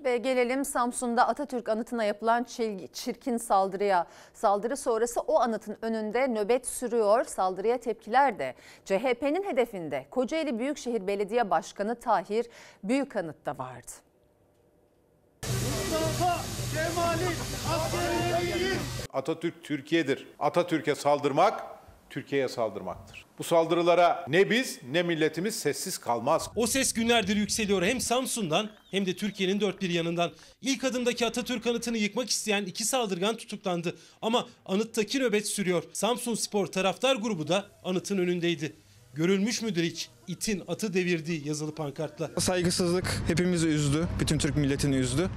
Ve gelelim Samsun'da Atatürk anıtına yapılan çirkin saldırıya. Saldırı sonrası o anıtın önünde nöbet sürüyor. Saldırıya tepkiler de CHP'nin hedefinde Kocaeli Büyükşehir Belediye Başkanı Tahir Büyükanıt'ta vardı. Mustafa Kemal'in Atatürk Türkiye'dir. Atatürk'e saldırmak Türkiye'ye saldırmaktır. Bu saldırılara ne biz ne milletimiz sessiz kalmaz. O ses günlerdir yükseliyor hem Samsun'dan hem de Türkiye'nin dört bir yanından. İlk adımdaki Atatürk anıtını yıkmak isteyen iki saldırgan tutuklandı. Ama anıttaki nöbet sürüyor. Samsun Spor taraftar grubu da anıtın önündeydi. Görülmüş müdür hiç? İtin atı devirdiği yazılı pankartla. Saygısızlık hepimizi üzdü. Bütün Türk milletini üzdü.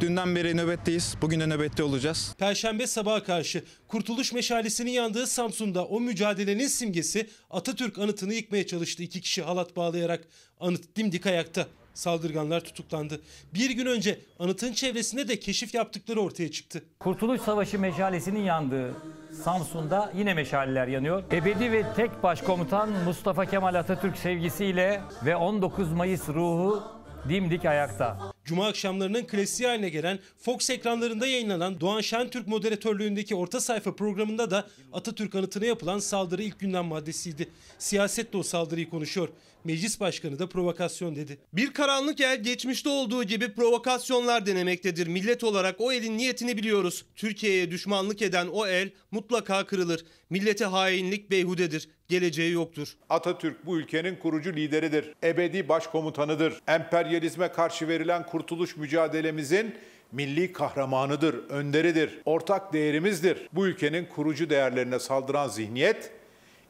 Dünden beri nöbetteyiz. Bugün de nöbette olacağız. Perşembe sabaha karşı Kurtuluş Meşalesi'nin yandığı Samsun'da o mücadelenin simgesi Atatürk anıtını yıkmaya çalıştı. İki kişi halat bağlayarak anıt dimdik ayakta. Saldırganlar tutuklandı. Bir gün önce anıtın çevresinde de keşif yaptıkları ortaya çıktı. Kurtuluş Savaşı meşalesinin yandığı Samsun'da yine meşaleler yanıyor. Ebedi ve tek başkomutan Mustafa Kemal Atatürk sevgisiyle ve 19 Mayıs ruhu dimdik ayakta. Cuma akşamlarının klasiği haline gelen Fox ekranlarında yayınlanan Doğan Şentürk moderatörlüğündeki orta sayfa programında da Atatürk anıtına yapılan saldırı ilk gündem maddesiydi. Siyaset de o saldırıyı konuşuyor. Meclis başkanı da provokasyon dedi. Bir karanlık el geçmişte olduğu gibi provokasyonlar denemektedir. Millet olarak o elin niyetini biliyoruz. Türkiye'ye düşmanlık eden o el mutlaka kırılır. Millete hainlik beyhudedir geleceği yoktur. Atatürk bu ülkenin kurucu lideridir. Ebedi başkomutanıdır. Emperyalizme karşı verilen kurtuluş mücadelemizin milli kahramanıdır, önderidir, ortak değerimizdir. Bu ülkenin kurucu değerlerine saldıran zihniyet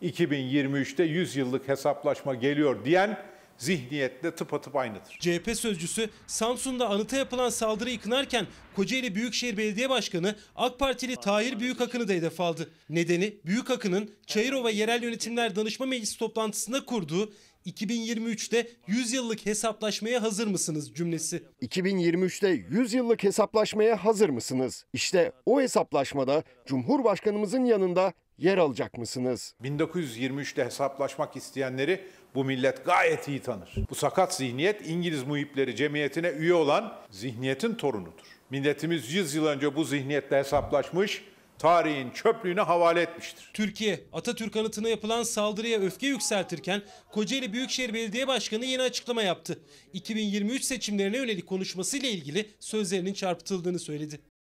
2023'te 100 yıllık hesaplaşma geliyor diyen zihniyetle tıpatıp aynıdır. CHP sözcüsü Samsun'da anıta yapılan saldırı yıkınarken Kocaeli Büyükşehir Belediye Başkanı AK Partili Tahir Büyükakın'ı da hedef aldı. Nedeni Büyükakın'ın Çayırova Yerel Yönetimler Danışma Meclisi toplantısında kurduğu 2023'te 100 yıllık hesaplaşmaya hazır mısınız cümlesi. 2023'te 100 yıllık hesaplaşmaya hazır mısınız? İşte o hesaplaşmada Cumhurbaşkanımızın yanında yer alacak mısınız? 1923'te hesaplaşmak isteyenleri bu millet gayet iyi tanır. Bu sakat zihniyet İngiliz muhipleri cemiyetine üye olan zihniyetin torunudur. Milletimiz 100 yıl önce bu zihniyetle hesaplaşmış, tarihin çöplüğüne havale etmiştir. Türkiye, Atatürk anıtına yapılan saldırıya öfke yükseltirken Kocaeli Büyükşehir Belediye Başkanı yeni açıklama yaptı. 2023 seçimlerine yönelik konuşmasıyla ilgili sözlerinin çarpıtıldığını söyledi.